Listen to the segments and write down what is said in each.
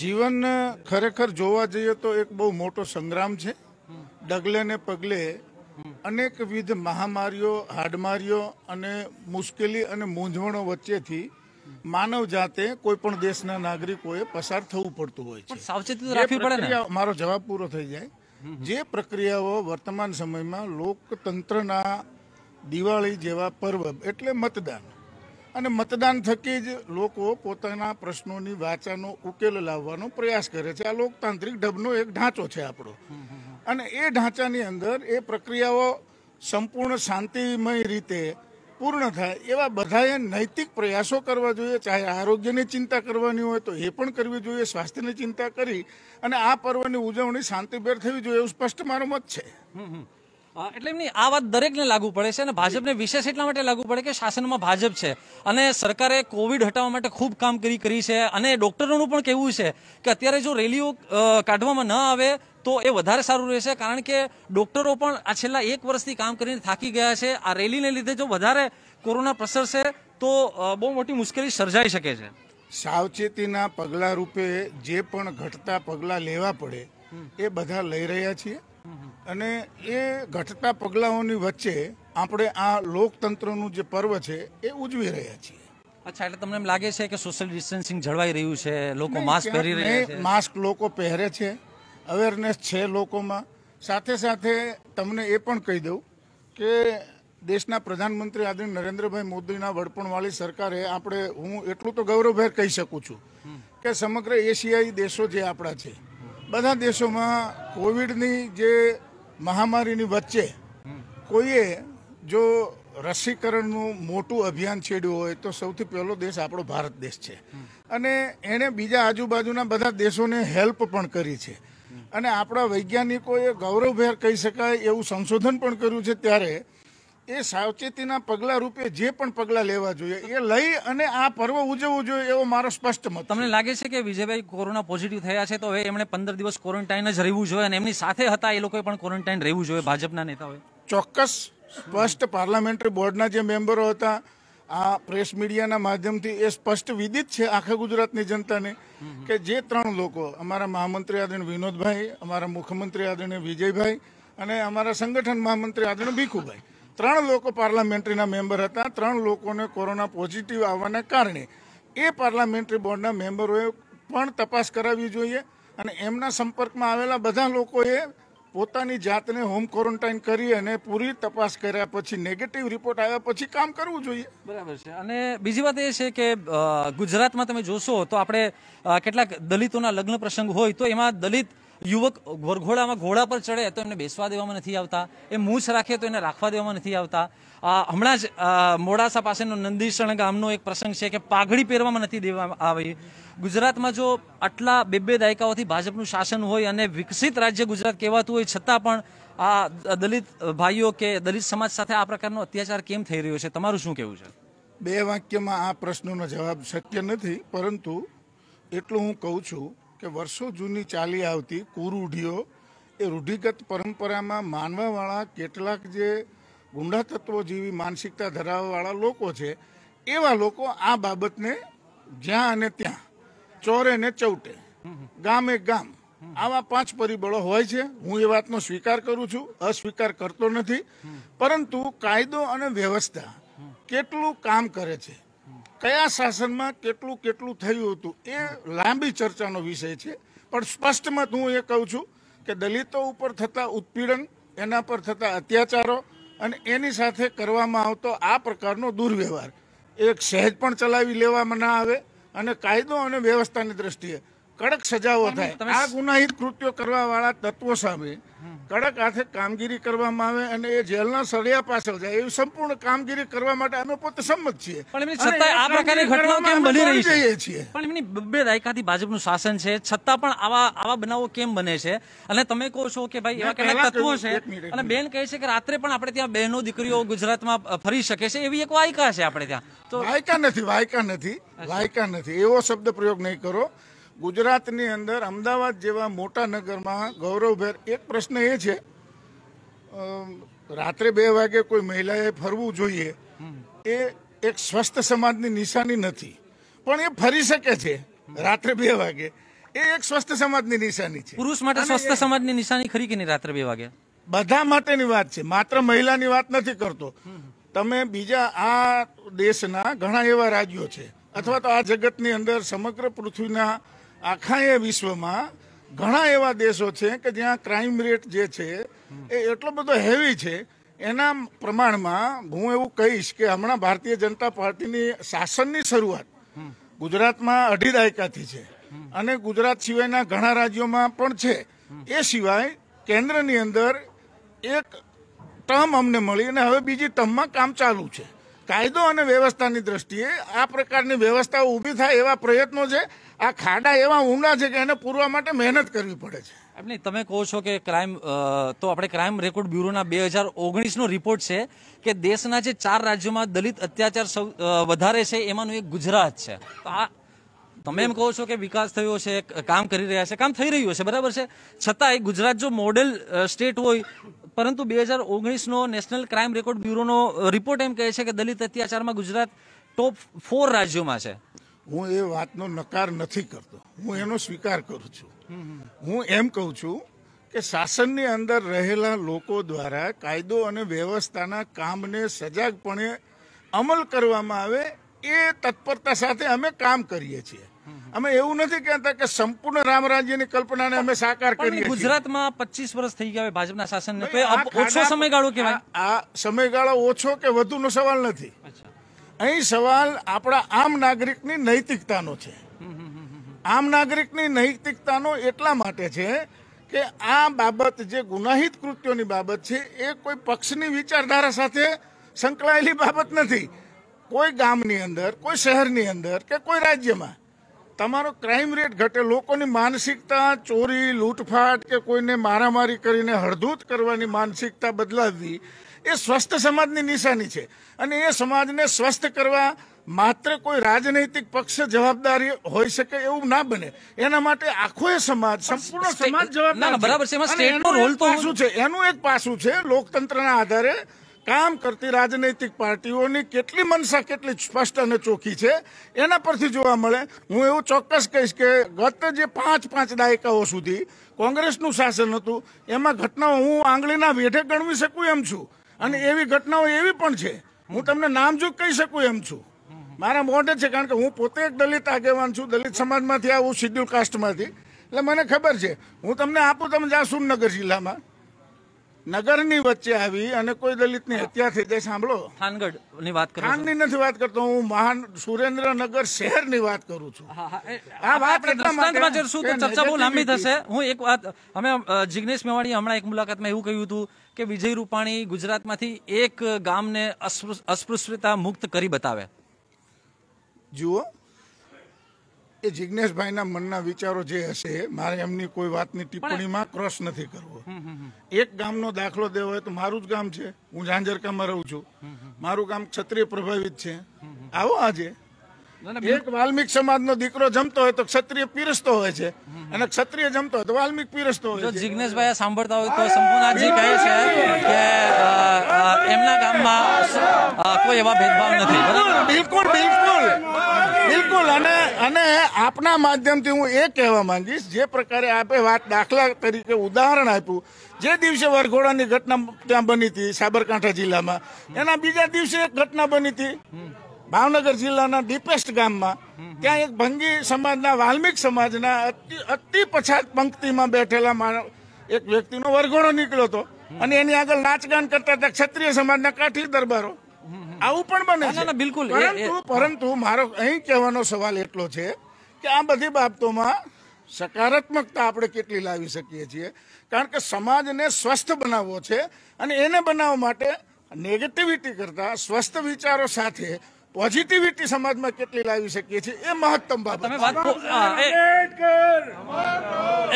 જીવન ખરેખર જોવા જઈએ તો એક બહુ મોટો સંગ્રામ છે ડગલે ને પગલે અનેકવિધ મહામારીઓ હાડમારીઓ અને મુશ્કેલી અને મૂંઝવણો વચ્ચેથી માનવ જાતે કોઈ પણ દેશના નાગરિકોએ પસાર થવું પડતું હોય છે સાવચેતી રાખવી મારો જવાબ પૂરો થઈ જાય જે પ્રક્રિયાઓ વર્તમાન સમયમાં લોકતંત્રના દિવાળી જેવા પર્વ એટલે મતદાન અને મતદાન થકી જ લોકો પોતાના પ્રશ્નોની વાચાનો ઉકેલ લાવવાનો પ્રયાસ કરે છે આ લોકતાંત્રિક ઢબનો એક ઢાંચો છે આપણો અને એ ઢાંચાની અંદર એ પ્રક્રિયાઓ સંપૂર્ણ શાંતિમય રીતે પૂર્ણ થાય એવા બધાએ નૈતિક પ્રયાસો કરવા જોઈએ ચાહે આરોગ્યની ચિંતા કરવાની હોય તો એ પણ કરવી જોઈએ સ્વાસ્થ્યની ચિંતા કરી અને આ પર્વની ઉજવણી શાંતિભેર થવી જોઈએ એવું સ્પષ્ટ મારો મત છે એટલે એમની આ વાત દરેકને લાગુ પડે છે અને ભાજપને વિશેષ એટલા માટે લાગુ પડે કે શાસનમાં ભાજપ છે અને સરકારે કોવિડ હટાવવા માટે ખૂબ કામગીરી કરી છે અને ડોક્ટરોનું પણ કહેવું છે કે અત્યારે જો રેલીઓ કાઢવામાં ન આવે તો એ વધારે સારું રહેશે કારણ કે ડોક્ટરો પણ આ છેલ્લા એક વર્ષથી કામ કરીને થાકી ગયા છે આ રેલીને લીધે જો વધારે કોરોના પ્રસરશે તો બહુ મોટી મુશ્કેલી સર્જાઈ શકે છે સાવચેતીના પગલા રૂપે જે પણ ઘટતા પગલાં લેવા પડે એ બધા લઈ રહ્યા છીએ અને એ ઘટતા પગલાઓની વચ્ચે આપણે આ લોકતંત્રનું જે પર્વ છે એ ઉજવી રહ્યા છીએ અચ્છા એટલે તમને એમ લાગે છે કે સોશિયલ ડિસ્ટન્સિંગ જળવાઈ રહ્યું છે લોકો માસ્ક પહેરી રહ્યા છે માસ્ક લોકો પહેરે છે અવેરનેસ છે લોકોમાં સાથે સાથે તમને એ પણ કહી દઉં કે દેશના પ્રધાનમંત્રી આદરણીય નરેન્દ્રભાઈ મોદીના વડપણવાળી સરકારે આપણે હું એટલું તો ગૌરવભેર કહી શકું છું કે સમગ્ર એશિયાઈ દેશો જે આપણા છે બધા દેશોમાં કોવિડની જે મહામારીની વચ્ચે કોઈએ જો રસીકરણનું મોટું અભિયાન છેડ્યું હોય તો સૌથી પહેલો દેશ આપણો ભારત દેશ છે અને એણે બીજા આજુબાજુના બધા દેશોને હેલ્પ પણ કરી છે અને આપણા વૈજ્ઞાનિકોએ ગૌરવભેર કહી શકાય એવું સંશોધન પણ કર્યું છે ત્યારે એ સાવચેતીના પગલા રૂપે જે પણ પગલા લેવા જોઈએ એ લઈ અને આ પર્વ ઉજવવું જોઈએ એવો મારો સ્પષ્ટ મત તમને લાગે છે કે વિજયભાઈ કોરોના પોઝિટિવ થયા છે તો હવે એમણે પંદર દિવસ ક્વોરન્ટાઇન જ રહેવું જોઈએ અને એમની સાથે હતા એ લોકોએ પણ ક્વોરન્ટાઇન રહેવું જોઈએ ભાજપના નેતાઓએ ચોક્કસ સ્પષ્ટ પાર્લામેન્ટરી બોર્ડના જે મેમ્બરો હતા આ પ્રેસ મીડિયાના માધ્યમથી એ સ્પષ્ટ વિદિત છે આખા ગુજરાતની જનતાને કે જે ત્રણ લોકો અમારા મહામંત્રી આદરણીય વિનોદભાઈ અમારા મુખ્યમંત્રી આદરણીય વિજયભાઈ અને અમારા સંગઠન મહામંત્રી આદરણીય ભીખુભાઈ ત્રણ લોકો પાર્લામેન્ટરીના મેમ્બર હતા ત્રણ લોકોને કોરોના પોઝિટિવ આવવાના કારણે એ પાર્લામેન્ટરી બોર્ડના મેમ્બરોએ પણ તપાસ કરાવવી જોઈએ અને એમના સંપર્કમાં આવેલા બધા લોકોએ પોતાની જાતને હોમ ક્વોરન્ટાઇન કરી અને પૂરી તપાસ કર્યા પછી નેગેટિવ રિપોર્ટ આવ્યા પછી કામ કરવું જોઈએ બરાબર છે અને બીજી વાત એ છે કે ગુજરાતમાં તમે જોશો તો આપણે કેટલાક દલિતોના લગ્ન પ્રસંગ હોય તો એમાં દલિત યુવક વરઘોડામાં ઘોડા પર ચડે તો એમને બેસવા દેવામાં નથી આવતા એ મૂછ રાખે તો એને રાખવા દેવામાં નથી આવતા હમણાં જ મોડાસા પાસેનો નંદીસણ ગામનો એક પ્રસંગ છે કે પાઘડી પહેરવામાં નથી દેવામાં આવી ગુજરાતમાં જો આટલા બે બે દાયકાઓથી ભાજપનું શાસન હોય અને વિકસિત રાજ્ય ગુજરાત કહેવાતું હોય છતાં પણ આ દલિત ભાઈઓ કે દલિત સમાજ સાથે આ પ્રકારનો અત્યાચાર કેમ થઈ રહ્યો છે તમારું શું કહેવું છે બે વાક્યમાં આ પ્રશ્નનો જવાબ શક્ય નથી પરંતુ એટલું હું કહું છું કે વર્ષો જૂની ચાલી આવતી કુરૂઢીઓ એ રૂઢિગત પરંપરામાં માનવાવાળા કેટલાક જે ગુંડા તત્વો જેવી માનસિકતા ધરાવવાવાળા લોકો છે એવા લોકો આ બાબતને જ્યાં અને ત્યાં ચોરે ને ચૌટે ગામે ગામ આવા પાંચ પરિબળો હોય છે હું એ વાતનો સ્વીકાર કરું છું અસ્વીકાર કરતો નથી પરંતુ કાયદો અને વ્યવસ્થા કેટલું કામ કરે છે કયા શાસનમાં કેટલું કેટલું થયું હતું એ લાંબી ચર્ચાનો વિષય છે પણ સ્પષ્ટમાં હું એ કહું છું કે દલિતો ઉપર થતા ઉત્પીડન એના પર થતા અત્યાચારો અને એની સાથે કરવામાં આવતો આ પ્રકારનો દુર્વ્યવહાર એક સહેજ પણ ચલાવી લેવામાં ના આવે અને કાયદો અને વ્યવસ્થાની દ્રષ્ટિએ કડક સજાઓ થાય આ ગુનાહિત કૃત્યો કરવા વાળા તત્વો સામે કડક હાથે કામગીરી કરવામાં આવે અને એ જેલના સળિયા પાછળ જાય એવી સંપૂર્ણ કામગીરી કરવા માટે અમે પોતે સંમત છીએ પણ એમની છતાં કેમ દાયકાથી ભાજપનું શાસન છે છતાં પણ આવા આવા બનાવો કેમ બને છે અને તમે કહો છો કે ભાઈ એવા કેટલાક તત્વો છે અને બેન કહે છે કે રાત્રે પણ આપણે ત્યાં બહેનો દીકરીઓ ગુજરાતમાં ફરી શકે છે એવી એક વાયકા છે આપણે ત્યાં તો વાયકા નથી વાયકા નથી વાયકા નથી એવો શબ્દ પ્રયોગ નહીં કરો ગુજરાતની અંદર અમદાવાદ જેવા મોટા નગરમાં ગૌરવભેર એક પ્રશ્ન એ છે રાત્રે બે વાગે કોઈ મહિલાએ ફરવું જોઈએ એ એક સ્વસ્થ સમાજની નિશાની નથી પણ એ ફરી શકે છે રાત્રે બે વાગે એ એક સ્વસ્થ સમાજની નિશાની છે પુરુષ માટે સ્વસ્થ સમાજની નિશાની ખરી કે નહીં રાત્રે બે વાગે બધા માટેની વાત છે માત્ર મહિલાની વાત નથી કરતો તમે બીજા આ દેશના ઘણા એવા રાજ્યો છે અથવા તો આ જગતની અંદર સમગ્ર પૃથ્વીના આખા એ વિશ્વમાં ઘણા એવા દેશો છે કે જ્યાં ક્રાઇમ રેટ જે છે એ એટલો બધો હેવી છે એના પ્રમાણમાં હું એવું કહીશ કે હમણાં ભારતીય જનતા પાર્ટીની શાસનની શરૂઆત ગુજરાતમાં અઢી દાયકાથી છે અને ગુજરાત સિવાયના ઘણા રાજ્યોમાં પણ છે એ સિવાય કેન્દ્રની અંદર એક ટર્મ અમને મળી અને હવે બીજી ટર્મમાં કામ ચાલુ છે કાયદો અને વ્યવસ્થાની દ્રષ્ટિએ આ પ્રકારની વ્યવસ્થા ઊભી થાય એવા પ્રયત્નો છે આ ખાડા એવા ઊંડા છે કે એને પૂરવા માટે મહેનત કરવી પડે છે એમ નહીં તમે કહો છો કે ક્રાઇમ તો આપણે ક્રાઇમ રેકોર્ડ બ્યુરોના બે હજાર ઓગણીસનો રિપોર્ટ છે કે દેશના જે ચાર રાજ્યોમાં દલિત અત્યાચાર સૌ વધારે છે એમાંનું એક ગુજરાત છે તો આ તમે એમ કહો છો કે વિકાસ થયો છે કામ કરી રહ્યા છે કામ થઈ રહ્યું છે બરાબર છે છતાંય ગુજરાત જો મોડેલ સ્ટેટ હોય પરંતુ બે હજાર ઓગણીસનો નેશનલ ક્રાઇમ રેકોર્ડ બ્યુરોનો રિપોર્ટ એમ કહે છે કે દલિત અત્યાચારમાં ગુજરાત ટોપ ફોર રાજ્યોમાં છે હું એ વાતનો નકાર નથી કરતો હું એનો સ્વીકાર કરું છું હું એમ કહું છું કે શાસનની અંદર રહેલા લોકો દ્વારા કાયદો અને વ્યવસ્થાના કામને સજાગપણે અમલ કરવામાં આવે એ તત્પરતા સાથે અમે કામ કરીએ છીએ અમે એવું નથી કહેતા કે સંપૂર્ણ રામ રાજ્યની કલ્પનાને અમે સાકાર કરી ગુજરાતમાં પચીસ વર્ષ થઈ ગયા ભાજપના શાસન ઓછો સમયગાળો કહેવાય આ સમયગાળો ઓછો કે વધુનો સવાલ નથી અહીં સવાલ આપણા આમ નાગરિકની નૈતિકતાનો છે આમ નાગરિકની નૈતિકતાનો એટલા માટે છે કે આ બાબત જે ગુનાહિત કૃત્યોની બાબત છે એ કોઈ પક્ષની વિચારધારા સાથે સંકળાયેલી બાબત નથી કોઈ ગામની અંદર કોઈ શહેરની અંદર કે કોઈ રાજ્યમાં તમારો ક્રાઇમ રેટ ઘટે લોકોની માનસિકતા ચોરી લૂંટફાટ કે કોઈને મારામારી કરીને હળધૂત કરવાની માનસિકતા બદલાવવી એ સ્વસ્થ સમાજની નિશાની છે અને એ સમાજને સ્વસ્થ કરવા માત્ર કોઈ રાજનૈતિક પક્ષ જવાબદારી હોઈ શકે એવું ના બને એના માટે આખો એ સમાજ સંપૂર્ણ સમાજ જવાબદાર બરાબર એમાં છે એનું એક પાસું છે લોકતંત્રના આધારે કામ કરતી રાજનૈતિક પાર્ટીઓની કેટલી મનસા કેટલી સ્પષ્ટ અને ચોખ્ખી છે એના પરથી જોવા મળે હું એવું ચોક્કસ કહીશ કે ગત જે પાંચ પાંચ દાયકાઓ સુધી કોંગ્રેસનું શાસન હતું એમાં ઘટનાઓ હું આંગળીના વેઠે ગણવી શકું એમ છું અને એવી ઘટનાઓ એવી પણ છે હું તમને નામજોગ કહી શકું એમ છું મારા મોઢે છે કારણ કે હું પોતે એક દલિત આગેવાન છું દલિત સમાજમાંથી આવું શિડ્યુલ કાસ્ટમાંથી એટલે મને ખબર છે હું તમને આપું તમે જા સુરનગર જિલ્લામાં નગરની વચ્ચે આવી અને કોઈ દલિતની હત્યા થઈ જાય સાંભળો થાનગઢ ની વાત કરું થાનની નથી વાત કરતો હું મહાન સુરેન્દ્રનગર શહેરની વાત કરું છું આ વાત દ્રષ્ટાંતમાં ચર્ચા બહુ લાંબી થશે હું એક વાત અમે જિગ્નેશ મેવાણીએ હમણાં એક મુલાકાતમાં એવું કહ્યું હતું કે વિજય રૂપાણી ગુજરાતમાંથી એક ગામને અસ્પૃશ્યતા મુક્ત કરી બતાવે જુઓ એ જિજ્ઞેશભાઈના મનના વિચારો જે હશે મારે એમની કોઈ વાતની ટિપ્પણીમાં ક્રોસ નથી કરવો એક ગામનો દાખલો દેવો હોય તો મારું જ ગામ છે હું ઝાંઝરકામાં રહું છું મારું ગામ ક્ષત્રિય પ્રભાવિત છે આવો આજે એક વાલ્મિક સમાજ નો દીકરો જમતો હોય તો ક્ષત્રિય પીરસતો હોય છે અને ક્ષત્રિય જમતો હોય તો વાલ્મિક પીરસતો હોય છે જિજ્ઞેશભાઈ સાંભળતા હોય તો શંભુનાથજી કહે છે કે એમના ગામમાં કોઈ એવા ભેદભાવ નથી બરાબર અને અને આપના માધ્યમથી હું એ કહેવા માંગીશ જે પ્રકારે આપે વાત દાખલા તરીકે ઉદાહરણ આપ્યું જે દિવસે વરઘોડાની ઘટના ત્યાં બની હતી સાબરકાંઠા જિલ્લામાં એના બીજા દિવસે એક ઘટના બની હતી ભાવનગર જિલ્લાના ડીપેસ્ટ ગામમાં ત્યાં એક ભંગી સમાજના વાલ્મીક સમાજના અતિ અતિ પછાત પંક્તિમાં બેઠેલા એક વ્યક્તિનો વરઘોડો નીકળ્યો હતો અને એની આગળ નાચગાન કરતા હતા ક્ષત્રિય સમાજના કાઠી દરબારો આવું પણ બને છે બિલકુલ પરંતુ મારો અહીં કહેવાનો સવાલ એટલો છે કે આ બધી બાબતોમાં સકારાત્મકતા આપણે કેટલી લાવી શકીએ છીએ કારણ કે સમાજને સ્વસ્થ બનાવવો છે અને એને બનાવવા માટે નેગેટિવિટી કરતા સ્વસ્થ વિચારો સાથે પોઝિટિવિટી સમાજમાં કેટલી લાવી શકીએ છીએ એ મહત્તમ તમે વાત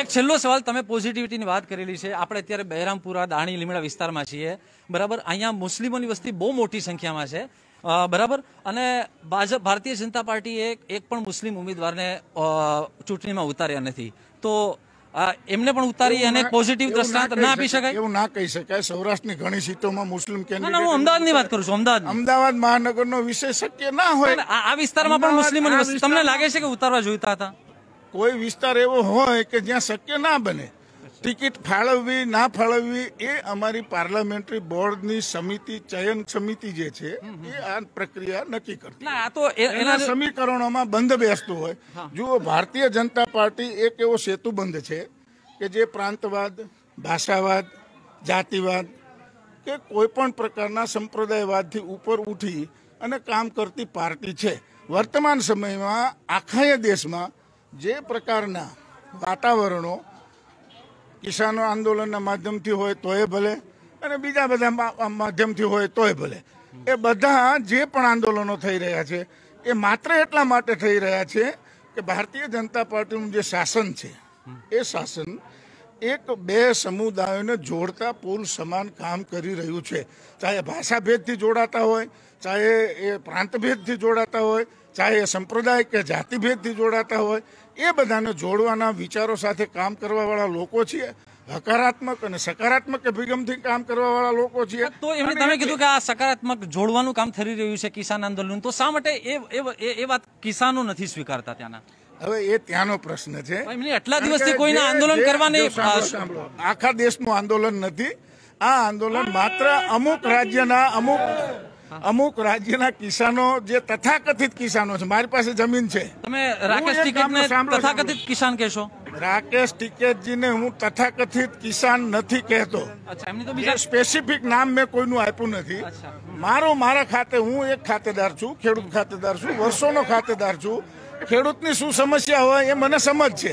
એક છેલ્લો સવાલ તમે પોઝિટિવિટીની વાત કરેલી છે આપણે અત્યારે બહેરામપુરા દાણી લીમડા વિસ્તારમાં છીએ બરાબર અહીંયા મુસ્લિમોની વસ્તી બહુ મોટી સંખ્યામાં છે બરાબર અને ભાજપ ભારતીય જનતા પાર્ટીએ એક પણ મુસ્લિમ ઉમેદવારને ચૂંટણીમાં ઉતાર્યા નથી તો એમને પણ ઉતારી અને પોઝિટિવ દ્રષ્ટાંત ના આપી શકાય એવું ના કહી શકાય સૌરાષ્ટ્રની ઘણી સીટોમાં મુસ્લિમ કેન્ડિડેટ હું અમદાવાદની વાત કરું છું અમદાવાદ અમદાવાદ મહાનગરનો વિષય શક્ય ના હોય આ વિસ્તારમાં પણ મુસ્લિમ તમને લાગે છે કે ઉતારવા જોઈતા હતા કોઈ વિસ્તાર એવો હોય કે જ્યાં શક્ય ના બને ટિકિટ ફાળવવી ના ફાળવવી એ અમારી પાર્લામેન્ટરી બોર્ડની સમિતિ ચયન સમિતિ જે છે એ આ પ્રક્રિયા નક્કી કરતી આ તો એના સમીકરણોમાં બંધ બેસતું હોય જુઓ ભારતીય જનતા પાર્ટી એક એવો સેતુબંધ છે કે જે પ્રાંતવાદ ભાષાવાદ જાતિવાદ કે કોઈ પણ પ્રકારના સંપ્રદાયવાદથી ઉપર ઉઠી અને કામ કરતી પાર્ટી છે વર્તમાન સમયમાં આખા દેશમાં જે પ્રકારના વાતાવરણો કિસાનો આંદોલનના માધ્યમથી હોય તોય ભલે અને બીજા બધા માધ્યમથી હોય તોય ભલે એ બધા જે પણ આંદોલનો થઈ રહ્યા છે એ માત્ર એટલા માટે થઈ રહ્યા છે કે ભારતીય જનતા પાર્ટીનું જે શાસન છે એ શાસન એક બે સમુદાયોને જોડતા પુલ સમાન કામ કરી રહ્યું છે ચાહે ભાષાભેદથી જોડાતા હોય ચાહે એ પ્રાંતભેદથી જોડાતા હોય ચાહે એ સંપ્રદાય કે જાતિભેદથી જોડાતા હોય એ બધાને જોડવાના વિચારો સાથે કામ કરવાવાળા લોકો છીએ હકારાત્મક અને સકારાત્મક અભિગમથી કામ કરવાવાળા લોકો છે તો એમણે તમે કીધું કે આ સકારાત્મક જોડવાનું કામ થઈ રહ્યું છે કિસાન આંદોલન તો શા માટે એ એ વાત કિસાનો નથી સ્વીકારતા ત્યાંના હવે એ ત્યાંનો પ્રશ્ન છે આટલા દિવસથી કોઈના આંદોલન કરવાની આખા દેશનું આંદોલન નથી આ આંદોલન માત્ર અમુક રાજ્યના અમુક અમુક રાજ્યના કિસાનો જે તથાકથિત કિસાનો છે મારી પાસે જમીન છે તમે રાકેશ તથાકથિત કિસાન કહેશો રાકેશ ટિકેટજીને હું તથાકથિત કિસાન નથી કહેતો સ્પેસિફિક નામ મેં કોઈનું આપ્યું નથી મારો મારા ખાતે હું એક ખાતેદાર છું ખેડૂત ખાતેદાર છું વર્ષોનો ખાતેદાર છું ખેડૂતની શું સમસ્યા હોય એ મને સમજ છે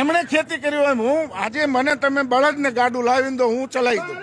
એમણે ખેતી કરી હોય હું આજે મને તમે બળદને ગાડું લાવી દો હું ચલાવી દઉં